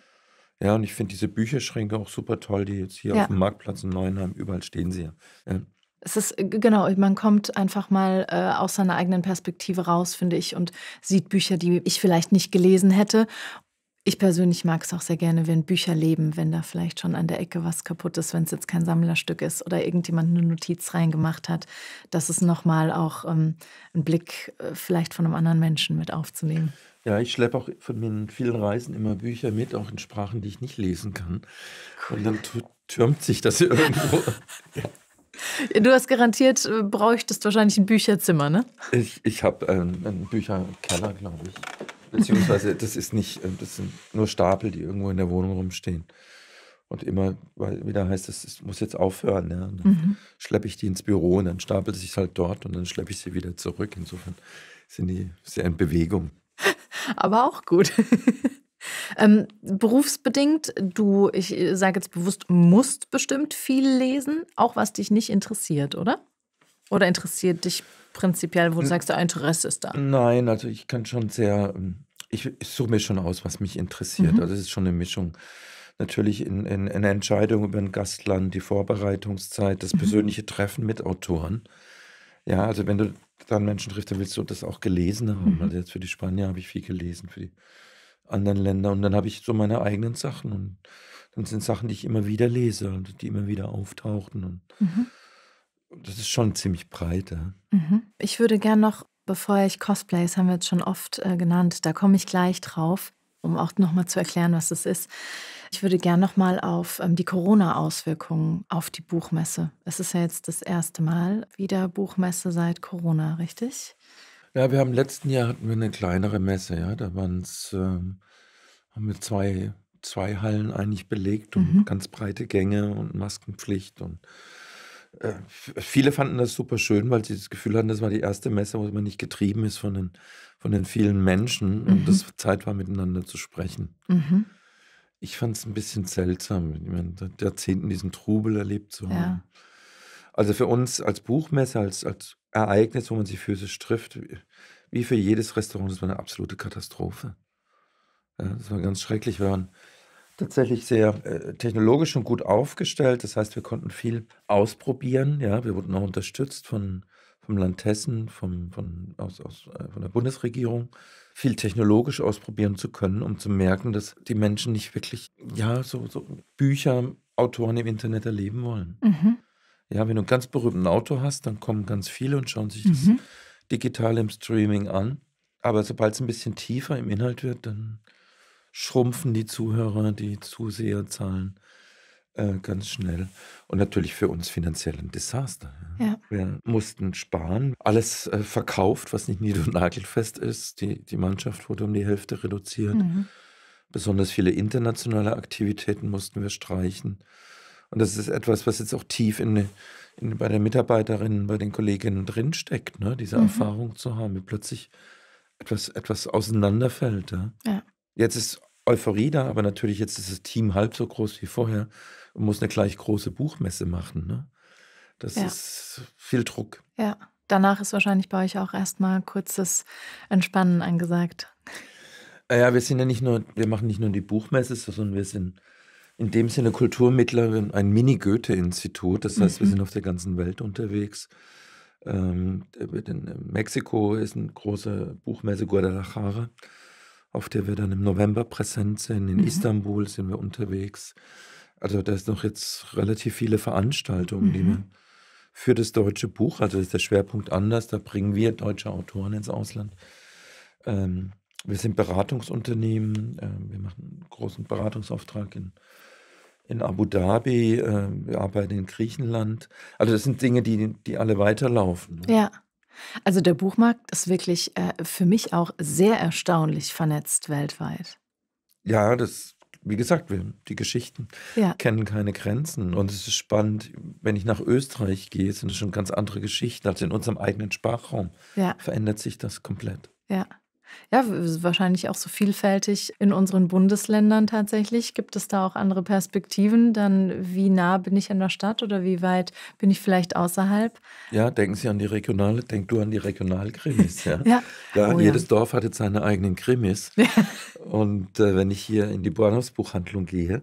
Ja, und ich finde diese Bücherschränke auch super toll, die jetzt hier ja. auf dem Marktplatz in Neuenheim, überall stehen sie ja. ja. Es ist äh, genau, man kommt einfach mal äh, aus seiner eigenen Perspektive raus, finde ich, und sieht Bücher, die ich vielleicht nicht gelesen hätte. Ich persönlich mag es auch sehr gerne, wenn Bücher leben, wenn da vielleicht schon an der Ecke was kaputt ist, wenn es jetzt kein Sammlerstück ist oder irgendjemand eine Notiz reingemacht hat, dass es nochmal auch ähm, einen Blick äh, vielleicht von einem anderen Menschen mit aufzunehmen. Ja, ich schleppe auch von meinen vielen Reisen immer Bücher mit, auch in Sprachen, die ich nicht lesen kann. Cool. Und dann türmt sich das (laughs) irgendwo. ja. Du hast garantiert, äh, bräuchtest wahrscheinlich ein Bücherzimmer, ne? Ich, ich habe ähm, einen Bücherkeller, glaube ich. Beziehungsweise, das ist nicht, äh, das sind nur Stapel, die irgendwo in der Wohnung rumstehen. Und immer weil wieder heißt es, es muss jetzt aufhören. Ja? dann mhm. schleppe ich die ins Büro und dann stapelt es sich halt dort und dann schleppe ich sie wieder zurück. Insofern sind die sehr in Bewegung aber auch gut. (laughs) ähm, berufsbedingt, du, ich äh, sage jetzt bewusst, musst bestimmt viel lesen, auch was dich nicht interessiert, oder? Oder interessiert dich prinzipiell, wo du N sagst, dein Interesse ist da? Nein, also ich kann schon sehr, ähm, ich, ich suche mir schon aus, was mich interessiert. Mhm. Also es ist schon eine Mischung natürlich in, in, in Entscheidung über ein Gastland, die Vorbereitungszeit, das mhm. persönliche mhm. Treffen mit Autoren. Ja, also wenn du dann Menschen trifft, dann willst du das auch gelesen haben. Mhm. Also jetzt für die Spanier habe ich viel gelesen, für die anderen Länder. Und dann habe ich so meine eigenen Sachen. Und dann sind Sachen, die ich immer wieder lese und die immer wieder auftauchen. Und mhm. das ist schon ziemlich breit. Ja. Mhm. Ich würde gerne noch, bevor ich Cosplays, haben wir jetzt schon oft äh, genannt, da komme ich gleich drauf, um auch nochmal zu erklären, was das ist. Ich würde gern nochmal auf ähm, die Corona-Auswirkungen auf die Buchmesse. Es ist ja jetzt das erste Mal wieder Buchmesse seit Corona, richtig? Ja, wir haben letzten Jahr hatten wir eine kleinere Messe, ja. Da waren es, ähm, haben wir zwei, zwei Hallen eigentlich belegt und mhm. ganz breite Gänge und Maskenpflicht und äh, Viele fanden das super schön, weil sie das Gefühl hatten, das war die erste Messe, wo man nicht getrieben ist von den, von den vielen Menschen mhm. und es Zeit war, miteinander zu sprechen. Mhm. Ich fand es ein bisschen seltsam, ich meine, Jahrzehnten diesen Trubel erlebt zu haben. Ja. Also für uns als Buchmesse, als, als Ereignis, wo man sich physisch trifft, wie für jedes Restaurant, das war eine absolute Katastrophe. Ja, das war ganz schrecklich. Wir waren tatsächlich sehr äh, technologisch und gut aufgestellt. Das heißt, wir konnten viel ausprobieren. Ja, wir wurden auch unterstützt von vom Land Hessen, vom, von, aus, aus, äh, von der Bundesregierung, viel technologisch ausprobieren zu können, um zu merken, dass die Menschen nicht wirklich, ja, so, so Bücher, Autoren im Internet erleben wollen. Mhm. Ja, wenn du einen ganz berühmten Autor hast, dann kommen ganz viele und schauen sich mhm. das digital im Streaming an. Aber sobald es ein bisschen tiefer im Inhalt wird, dann schrumpfen die Zuhörer, die Zuseherzahlen. Äh, ganz schnell. Und natürlich für uns finanziell ein Desaster. Ja. Wir mussten sparen, alles äh, verkauft, was nicht nied- und nagelfest ist. Die, die Mannschaft wurde um die Hälfte reduziert. Mhm. Besonders viele internationale Aktivitäten mussten wir streichen. Und das ist etwas, was jetzt auch tief in, in bei den Mitarbeiterinnen, bei den Kolleginnen drinsteckt, ne? diese mhm. Erfahrung zu haben, wie plötzlich etwas, etwas auseinanderfällt. Ja? ja? Jetzt ist Euphorie da, aber natürlich jetzt ist das Team halb so groß wie vorher und muss eine gleich große Buchmesse machen. Ne? Das ja. ist viel Druck. Ja, danach ist wahrscheinlich bei euch auch erstmal kurzes Entspannen angesagt. Ah ja, wir sind ja nicht nur, wir machen nicht nur die Buchmesse, sondern wir sind in dem Sinne Kulturmittler, ein Mini-Goethe-Institut. Das heißt, mhm. wir sind auf der ganzen Welt unterwegs. Ähm, in Mexiko ist eine große Buchmesse Guadalajara, auf der wir dann im November präsent sind. In mhm. Istanbul sind wir unterwegs. Also da ist noch jetzt relativ viele Veranstaltungen, mhm. die wir für das deutsche Buch, also ist der Schwerpunkt anders, da bringen wir deutsche Autoren ins Ausland. Ähm, wir sind Beratungsunternehmen, äh, wir machen einen großen Beratungsauftrag in, in Abu Dhabi, äh, wir arbeiten in Griechenland. Also das sind Dinge, die, die alle weiterlaufen. Ne? Ja. Also der Buchmarkt ist wirklich äh, für mich auch sehr erstaunlich vernetzt weltweit. Ja, das wie gesagt, die Geschichten ja. kennen keine Grenzen. Und es ist spannend, wenn ich nach Österreich gehe, sind es schon ganz andere Geschichten. Also in unserem eigenen Sprachraum ja. verändert sich das komplett. Ja ja, wahrscheinlich auch so vielfältig in unseren Bundesländern tatsächlich. Gibt es da auch andere Perspektiven? Dann, wie nah bin ich an der Stadt oder wie weit bin ich vielleicht außerhalb? Ja, denken Sie an die regionale, denk du an die Regionalkrimis. Ja, (laughs) ja. ja oh, jedes ja. Dorf hat jetzt seine eigenen Krimis. (laughs) Und äh, wenn ich hier in die Buchhandlung gehe,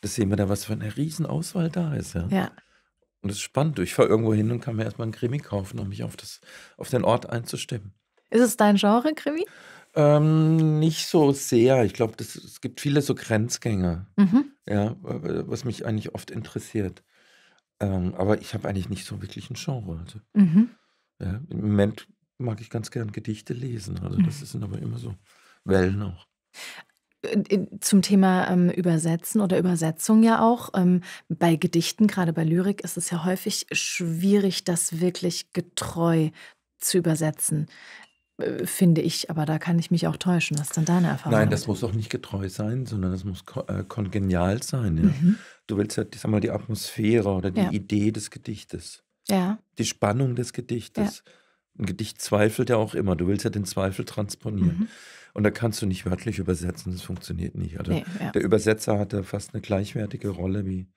das sehen wir da, was für eine Riesenauswahl da ist. Ja. ja. Und das ist spannend. Ich fahre irgendwo hin und kann mir erstmal einen Krimi kaufen, um mich auf, das, auf den Ort einzustimmen. Ist es dein Genre, Krimi? Ähm, nicht so sehr. Ich glaube, es gibt viele so Grenzgänge, mhm. ja, was mich eigentlich oft interessiert. Ähm, aber ich habe eigentlich nicht so wirklich ein Genre. Also, mhm. ja, Im Moment mag ich ganz gern Gedichte lesen. Also das mhm. sind aber immer so Wellen auch. Äh, zum Thema ähm, Übersetzen oder Übersetzung ja auch. Ähm, bei Gedichten, gerade bei Lyrik, ist es ja häufig schwierig, das wirklich getreu zu übersetzen. Äh, finde ich, aber da kann ich mich auch täuschen. Was ist denn deine Erfahrung? Nein, das muss auch nicht getreu sein, sondern das muss äh, kongenial sein. Ja? Mhm. Du willst ja, ich sag mal, die Atmosphäre oder die ja. Idee des Gedichtes. Ja. Die Spannung des Gedichtes. Ja. Ein Gedicht zweifelt ja auch immer. Du willst ja den Zweifel transponieren. Mhm. Und da kannst du nicht wörtlich übersetzen, das funktioniert nicht. Also nee, ja. Der Übersetzer hat da fast eine gleichwertige Rolle wie,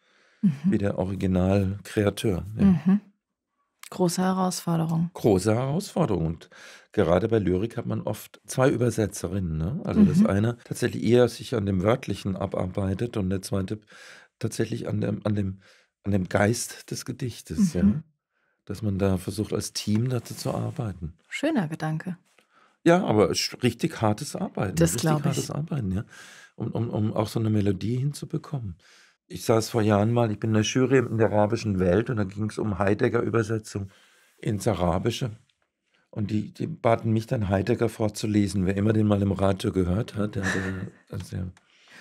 mhm. wie der Originalkreateur. Ja. Mhm. Große Herausforderung. Große Herausforderung. Und gerade bei Lyrik hat man oft zwei Übersetzerinnen. Ne? Also mhm. das eine tatsächlich eher sich an dem Wörtlichen abarbeitet und der zweite tatsächlich an dem, an dem, an dem Geist des Gedichtes. Mhm. Ja? Dass man da versucht, als Team dazu zu arbeiten. Schöner Gedanke. Ja, aber richtig hartes Arbeiten. Das glaube ich. Richtig Hartes Arbeiten, ja. Um, um, um auch so eine Melodie hinzubekommen. Ich saß vor Jahren mal, ich bin in der Jury in der arabischen Welt und da ging es um Heidegger-Übersetzung ins Arabische. Und die, die, baten mich dann Heidegger vorzulesen. Wer immer den mal im Radio gehört hat, der, der, der,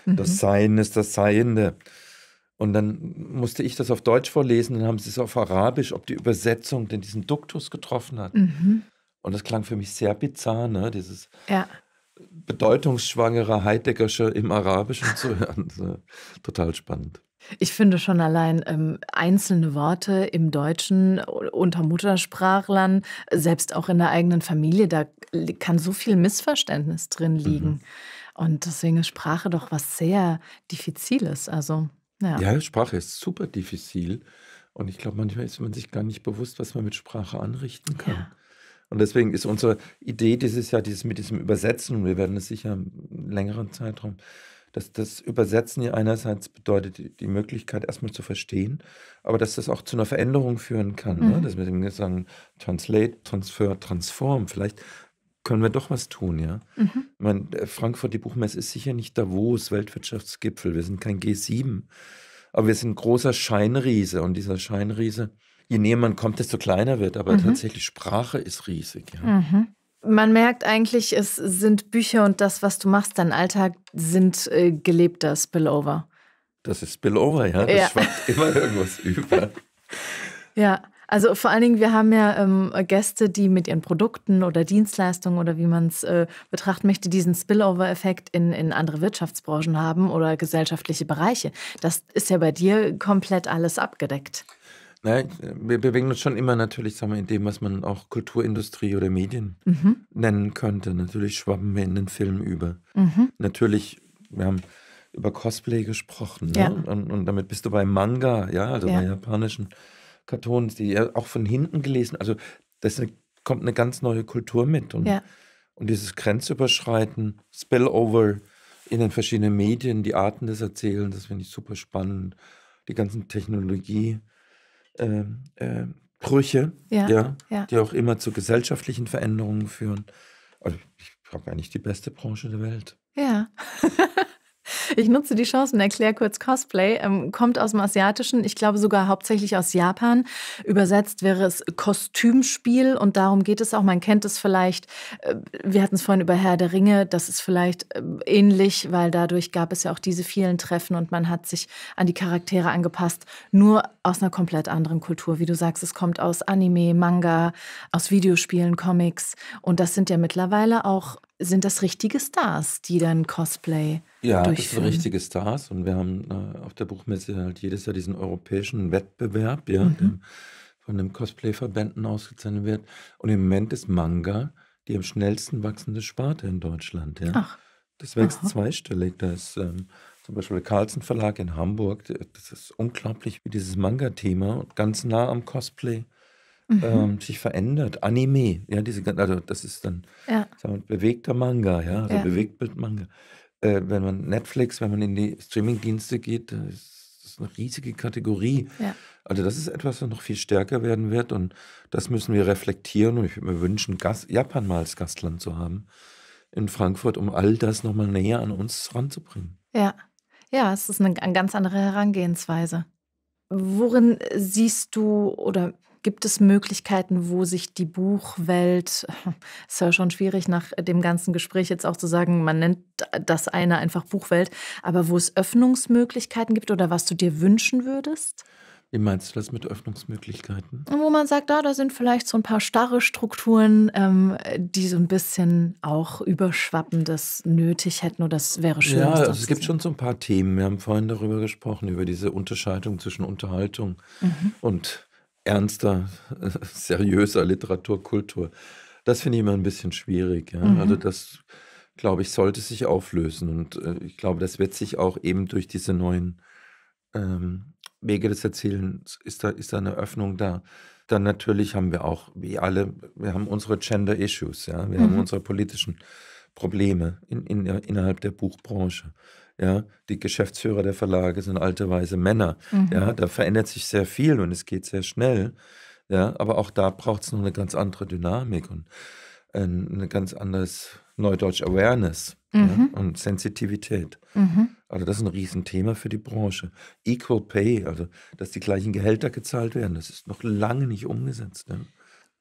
das mhm. Sein ist das Seiende. Und dann musste ich das auf Deutsch vorlesen, dann haben sie es auf Arabisch, ob die Übersetzung denn diesen Duktus getroffen hat. Mhm. Und das klang für mich sehr bizarr, ne? Dieses, ja bedeutungsschwangerer Heideggersche im Arabischen zu hören. (laughs) Total spannend. Ich finde schon allein ähm, einzelne Worte im Deutschen unter Muttersprachlern, selbst auch in der eigenen Familie, da kann so viel Missverständnis drin mhm. liegen. Mhm. Und deswegen ist Sprache doch was sehr Diffiziles. Also, ja. ja, Sprache ist super diffizil. Und ich glaube, manchmal ist man sich gar nicht bewusst, was man mit Sprache anrichten kann. Ja. Und deswegen ist unsere Idee dieses Jahr dieses mit diesem Übersetzen, und wir werden es sicher einen längeren Zeitraum, dass das Übersetzen ja einerseits bedeutet, die Möglichkeit erstmal zu verstehen, aber dass das auch zu einer Veränderung führen kann. Ne? Mhm. Ne? Dass wir sagen, translate, transfer, transform. Vielleicht können wir doch was tun, ja. Mhm. Ich meine, äh, Frankfurt, die Buchmesse ist sicher nicht Davos, Weltwirtschaftsgipfel. Wir sind kein G7, aber wir sind großer Scheinriese. Und dieser Scheinriese je näher man kommt, desto kleiner wird. Aber mhm. tatsächlich, Sprache ist riesig. Ja. Mhm. Man merkt eigentlich, es sind Bücher und das, was du machst, dein Alltag, sind äh, gelebter Spillover. Das ist Spillover, ja. Das ja. schwappt (laughs) immer irgendwas über. Ja, also vor allen Dingen, wir haben ja ähm, Gäste, die mit ihren Produkten oder Dienstleistungen oder wie man es äh, betrachten möchte, diesen Spillover-Effekt in, in andere Wirtschaftsbranchen haben oder gesellschaftliche Bereiche. Das ist ja bei dir komplett alles abgedeckt. Nein, wir bewegen uns schon immer natürlich, sagen wir, in dem, was man auch Kulturindustrie oder Medien mhm. nennen könnte. Natürlich schwappen wir in den Film über. Mhm. Natürlich, wir haben über Cosplay gesprochen. Ne? Ja. Ne? Und, und, damit bist du bei Manga, ja, also ja. bei japanischen Kartons, die auch von hinten gelesen. Also das eine, kommt eine ganz neue Kultur mit. Und, ja. und dieses Grenzüberschreiten, Spillover in den verschiedenen Medien, die Arten des Erzählens, das finde ich super spannend. Die ganzen Technologie äh, äh, Brüche, ja, ja, ja, die auch immer zu gesellschaftlichen Veränderungen führen. Also ich habe eigentlich die beste Branche der Welt. Ja. (laughs) Ich nutze die Chance und erkläre kurz Cosplay. Ähm, kommt aus dem Asiatischen, ich glaube sogar hauptsächlich aus Japan. Übersetzt wäre es Kostümspiel und darum geht es auch. Man kennt es vielleicht. Äh, wir hatten es vorhin über Herr der Ringe. Das ist vielleicht äh, ähnlich, weil dadurch gab es ja auch diese vielen Treffen und man hat sich an die Charaktere angepasst. Nur aus einer komplett anderen Kultur. Wie du sagst, es kommt aus Anime, Manga, aus Videospielen, Comics. Und das sind ja mittlerweile auch, sind das richtige Stars, die dann Cosplay ja, das sind richtige Stars und wir haben äh, auf der Buchmesse halt jedes Jahr diesen europäischen Wettbewerb, ja, mhm. dem, von den Cosplay-Verbänden ausgezeichnet wird. Und im Moment ist Manga die am schnellsten wachsende Sparte in Deutschland. Ja. Ach. Das wächst Aha. zweistellig. Da ist ähm, zum Beispiel der Carlsen Verlag in Hamburg. Das ist unglaublich, wie dieses Manga-Thema ganz nah am Cosplay mhm. ähm, sich verändert. Anime, ja, diese, also das ist dann ja. wir, bewegter Manga, ja, also ja. Bewegtbild-Manga äh, wenn man Netflix, wenn man in die Streamingdienste geht, das ist, das eine riesige Kategorie. Ja. Also das ist etwas, was noch viel stärker werden wird und das müssen wir reflektieren und ich würde mir wünschen, Gast, Japan mal als Gastland zu haben in Frankfurt, um all das nochmal näher an uns ranzubringen. Ja, ja, es ist eine, eine ganz andere Herangehensweise. Worin siehst du oder Gibt es Möglichkeiten, wo sich die Buchwelt, (laughs) ist ja schon schwierig nach dem ganzen Gespräch jetzt auch zu sagen, man nennt das eine einfach Buchwelt, aber wo es Öffnungsmöglichkeiten gibt oder was du dir wünschen würdest? Wie meinst du das mit Öffnungsmöglichkeiten? Wo man sagt, da, ah, da sind vielleicht so ein paar starre Strukturen, ähm, die so ein bisschen auch überschwappendes nötig hätten oder das wäre schön. Ja, es gibt schon so ein paar Themen. Wir haben vorhin darüber gesprochen, über diese Unterscheidung zwischen Unterhaltung mhm. und ernster, (laughs) seriöser Literaturkultur. Das finde ich immer ein bisschen schwierig. Ja? Mhm. Also das, glaube ich, sollte sich auflösen. Und äh, ich glaube, das wird sich auch eben durch diese neuen ähm, Wege des Erzählens, ist da, ist da eine Öffnung da. Dann natürlich haben wir auch, wie alle, wir haben unsere Gender Issues, ja? wir mhm. haben unsere politischen Probleme in, in, innerhalb der Buchbranche. Ja, die Geschäftsführer der Verlage sind alte weise Männer. Mhm. Ja, da verändert sich sehr viel und es geht sehr schnell. Ja, aber auch da braucht es noch eine ganz andere Dynamik und ein, äh, eine ganz anderes Neudeutsch Awareness mhm. ja, und Sensitivität. Mhm. Also das ist ein Riesenthema für die Branche. Equal Pay, also dass die gleichen Gehälter gezahlt werden, das ist noch lange nicht umgesetzt. Ne?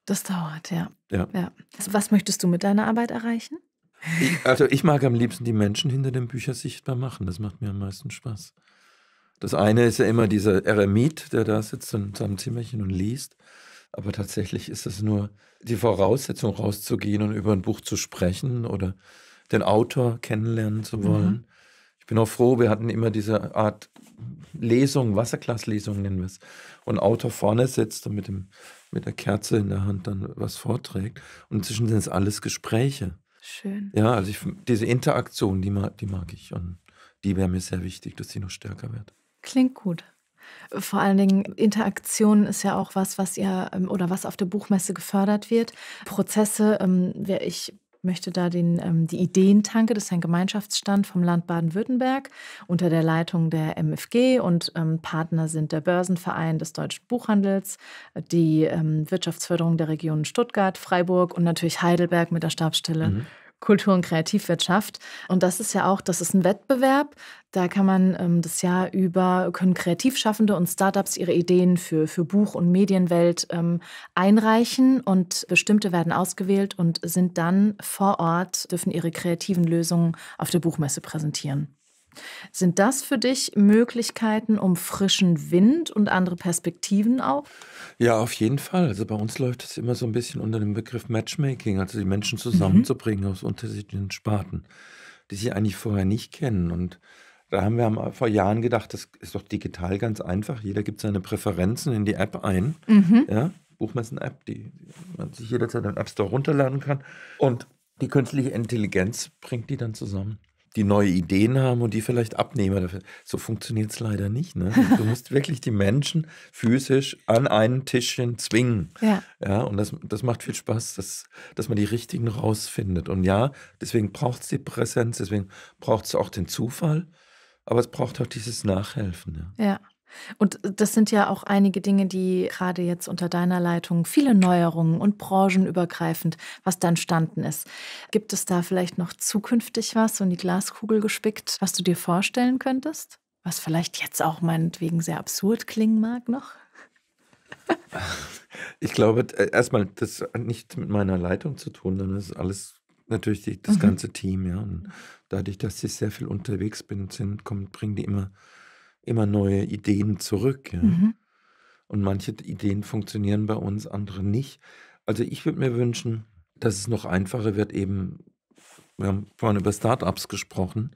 Das dauert, ja. Ja. ja. Was möchtest du mit deiner Arbeit erreichen? Ich, also ich mag am liebsten die Menschen hinter den Büchern sichtbar machen. Das macht mir am meisten Spaß. Das eine ist ja immer dieser Eremit, der da sitzt in seinem Zimmerchen und liest. Aber tatsächlich ist es nur die Voraussetzung, rauszugehen und über ein Buch zu sprechen oder den Autor kennenlernen zu mhm. wollen. Mhm. Ich bin auch froh, wir hatten immer diese Art Lesung, Wasserglaslesung nennen wir es, und Autor vorne sitzt und mit, dem, mit der Kerze in der Hand dann was vorträgt. Und inzwischen sind es alles Gespräche. Schön. Ja, also ich, diese Interaktion, die mag, die mag ich und die wäre mir sehr wichtig, dass sie noch stärker wird. Klingt gut. Vor allen Dingen Interaktion ist ja auch was, was ihr ähm, oder was auf der Buchmesse gefördert wird. Prozesse, ähm, ich möchte da den, ähm, die Ideentanke, das ist ein Gemeinschaftsstand vom Land Baden-Württemberg unter der Leitung der MFG und ähm, Partner sind der Börsenverein des deutschen Buchhandels, die ähm, Wirtschaftsförderung der Regionen Stuttgart, Freiburg und natürlich Heidelberg mit der Stabsstelle. Mhm. Kultur- und Kreativwirtschaft. Und das ist ja auch, das ist ein Wettbewerb. Da kann man ähm, das Jahr über, können Kreativschaffende und Startups ihre Ideen für, für Buch- und Medienwelt ähm, einreichen und bestimmte werden ausgewählt und sind dann vor Ort, dürfen ihre kreativen Lösungen auf der Buchmesse präsentieren. Sind das für dich Möglichkeiten, um frischen Wind und andere Perspektiven auch? Ja, auf jeden Fall. Also bei uns läuft es immer so ein bisschen unter dem Begriff Matchmaking, also die Menschen mhm. zusammenzubringen mhm. aus unterschiedlichen Sparten, die sie eigentlich vorher nicht kennen. Und da haben wir vor Jahren gedacht, das ist doch digital ganz einfach. Jeder gibt seine Präferenzen in die App ein. Mhm. Ja, Buchmessen-App, die man sich jederzeit im App Store runterladen kann. Und die künstliche Intelligenz bringt die dann zusammen die neue Ideen haben und die vielleicht abnehmen. So funktioniert es leider nicht. Ne? Du musst wirklich die Menschen physisch an einen Tischchen zwingen. Ja. ja und das, das macht viel Spaß, dass, dass man die richtigen rausfindet. Und ja, deswegen braucht es die Präsenz, deswegen braucht es auch den Zufall, aber es braucht auch dieses Nachhelfen. ja. ja. Und das sind ja auch einige Dinge, die gerade jetzt unter deiner Leitung viele Neuerungen und branchenübergreifend, was da entstanden ist. Gibt es da vielleicht noch zukünftig was, so in die Glaskugel gespickt, was du dir vorstellen könntest? Was vielleicht jetzt auch meinetwegen sehr absurd klingen mag noch? (laughs) ich glaube, äh, erstmal, das hat nicht mit meiner Leitung zu tun, sondern das ist alles natürlich die, das mhm. ganze Team. Ja. Und dadurch, dass ich sehr viel unterwegs bin, sind, kommen, bringen die immer immer neue Ideen zurück. Ja? Mhm. Und manche Ideen funktionieren bei uns, andere nicht. Also ich würde mir wünschen, dass es noch einfacher wird, eben, wir haben vorhin über Startups gesprochen.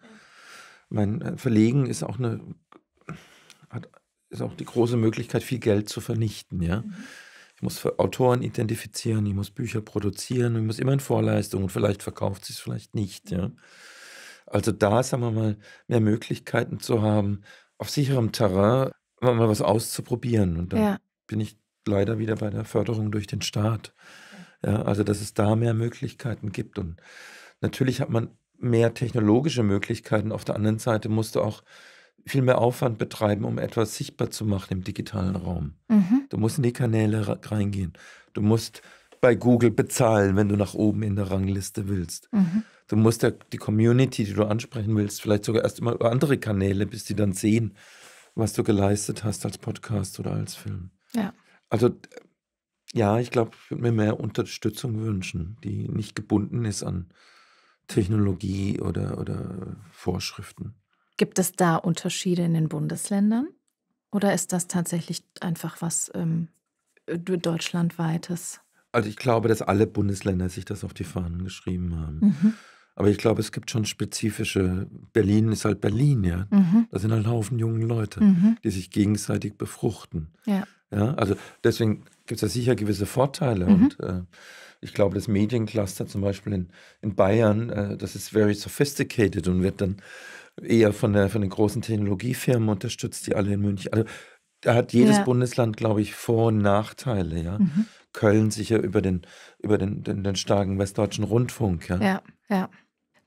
Mein äh, Verlegen ist auch eine, hat, ist auch die große Möglichkeit, viel Geld zu vernichten, ja. Mhm. Ich muss Autoren identifizieren, ich muss Bücher produzieren, ich muss immer in Vorleistung und vielleicht verkauft sich es vielleicht nicht, ja. Also da, sagen wir mal, mehr Möglichkeiten zu haben, auf sicherem Terrain mal was auszuprobieren. Und dann ja. bin ich leider wieder bei der Förderung durch den Staat. Ja, also, dass es da mehr Möglichkeiten gibt. Und natürlich hat man mehr technologische Möglichkeiten. Auf der anderen Seite musst du auch viel mehr Aufwand betreiben, um etwas sichtbar zu machen im digitalen Raum. Mhm. Du musst in die Kanäle reingehen. Du musst bei Google bezahlen, wenn du nach oben in der Rangliste willst. Mhm du musst ja die Community, die du ansprechen willst, vielleicht sogar erst immer über andere Kanäle, bis die dann sehen, was du geleistet hast als Podcast oder als Film. Ja. Also ja, ich glaube, ich würde mir mehr Unterstützung wünschen, die nicht gebunden ist an Technologie oder, oder Vorschriften. Gibt es da Unterschiede in den Bundesländern? Oder ist das tatsächlich einfach was ähm, deutschlandweites? Also ich glaube, dass alle Bundesländer sich das auf die Fahnen geschrieben haben. Mhm. Aber ich glaube, es gibt schon spezifische. Berlin ist halt Berlin, ja. Mhm. Da sind halt ein Haufen jungen Leute, mhm. die sich gegenseitig befruchten. Ja. ja also deswegen gibt es da sicher gewisse Vorteile. Mhm. Und äh, ich glaube, das Mediencluster zum Beispiel in, in Bayern, äh, das ist very sophisticated und wird dann eher von, der, von den großen Technologiefirmen unterstützt, die alle in München. Also da hat jedes ja. Bundesland, glaube ich, Vor- und Nachteile, ja. Mhm. Köln sicher über den, über den, den, den starken westdeutschen Rundfunk, ja. Ja, ja.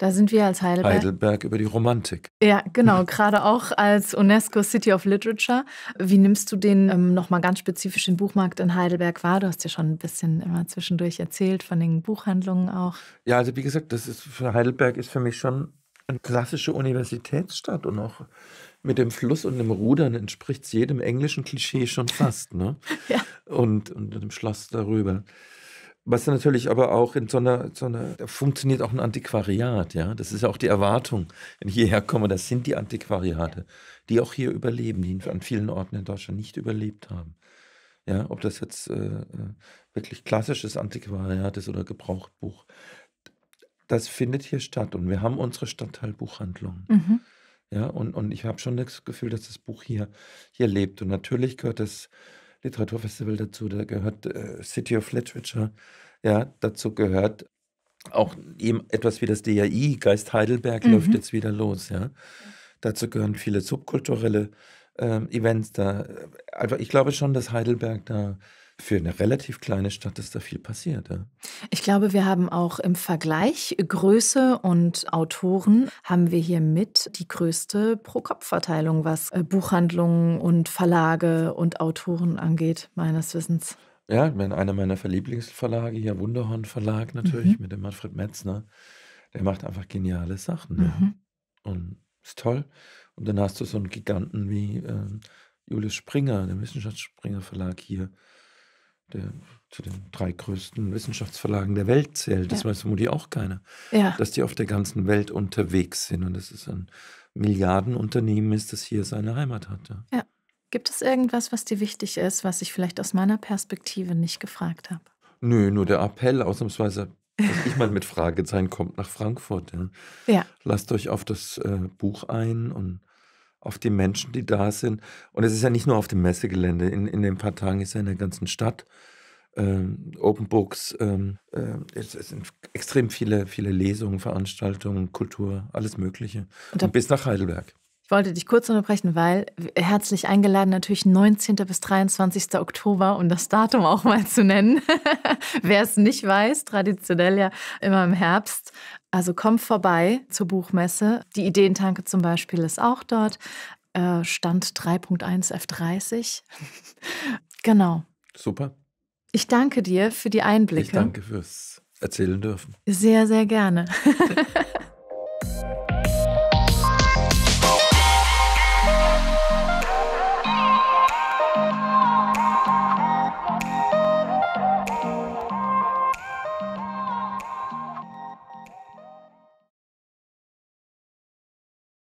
Da sind wir als Heidelberg. Heidelberg über die Romantik. Ja, genau. (laughs) Gerade auch als UNESCO City of Literature. Wie nimmst du den ähm, nochmal ganz spezifischen Buchmarkt in Heidelberg wahr? Du hast ja schon ein bisschen immer zwischendurch erzählt von den Buchhandlungen auch. Ja, also wie gesagt, das ist Heidelberg ist für mich schon eine klassische Universitätsstadt und auch mit dem Fluss und dem Rudern entspricht es jedem englischen Klischee schon fast. Ne? (laughs) ja. und, und dem Schloss darüber. Was natürlich aber auch in so einer, so einer, da funktioniert auch ein Antiquariat, ja. Das ist ja auch die Erwartung, wenn ich hierher komme, das sind die Antiquariate, die auch hier überleben, die an vielen Orten in Deutschland nicht überlebt haben. Ja, ob das jetzt äh, äh wirklich klassisches Antiquariat ist oder Gebrauchtbuch, das findet hier statt und wir haben unsere Stadtteilbuchhandlung. Mhm. Ja, und, und ich habe schon das Gefühl, dass das Buch hier, hier lebt. Und natürlich gehört das Literaturfestival dazu, da gehört äh, City of Literature, ja, dazu gehört auch eben etwas wie das DAI, Geist Heidelberg, mhm. läuft jetzt wieder los, ja. Dazu gehören viele subkulturelle äh, Events da. Äh, einfach, ich glaube schon, dass Heidelberg da für eine relativ kleine Stadt ist da viel passiert. Ja? Ich glaube, wir haben auch im Vergleich Größe und Autoren haben wir hier mit die größte Pro-Kopf-Verteilung, was äh, Buchhandlungen und Verlage und Autoren angeht, meines Wissens. Ja, einer meiner Lieblingsverlage hier, Wunderhorn Verlag natürlich, mhm. mit dem Manfred Metzner, der macht einfach geniale Sachen. Mhm. Ja. Und ist toll. Und dann hast du so einen Giganten wie äh, Julius Springer, der Wissenschaftsspringer Verlag hier, der zu den drei größten Wissenschaftsverlagen der Welt zählt, das ja. weiß vermutlich auch keiner, ja. dass die auf der ganzen Welt unterwegs sind und dass es ein Milliardenunternehmen ist, das hier seine Heimat hat. Ja. Gibt es irgendwas, was dir wichtig ist, was ich vielleicht aus meiner Perspektive nicht gefragt habe? Nö, nur der Appell, ausnahmsweise, dass ich mal mit Fragezeichen kommt nach Frankfurt. Ja. Lasst euch auf das äh, Buch ein und auf die Menschen, die da sind. Und es ist ja nicht nur auf dem Messegelände, in, in den paar Tagen ist ja in der ganzen Stadt. Ähm, Open Books, ähm, äh, es, es, sind extrem viele, viele Lesungen, Veranstaltungen, Kultur, alles Mögliche. Und, und bis nach Heidelberg. Ich wollte dich kurz unterbrechen, weil herzlich eingeladen natürlich 19. bis 23. Oktober, um das Datum auch mal zu nennen. (laughs) Wer es nicht weiß, traditionell ja immer im Herbst. Also komm vorbei zur Buchmesse. Die Ideentanke zum Beispiel ist auch dort. Äh, Stand 3.1 F30. (laughs) genau. Super. Ich danke dir für die Einblicke. Ich danke fürs Erzählen dürfen. Sehr, sehr gerne. (laughs)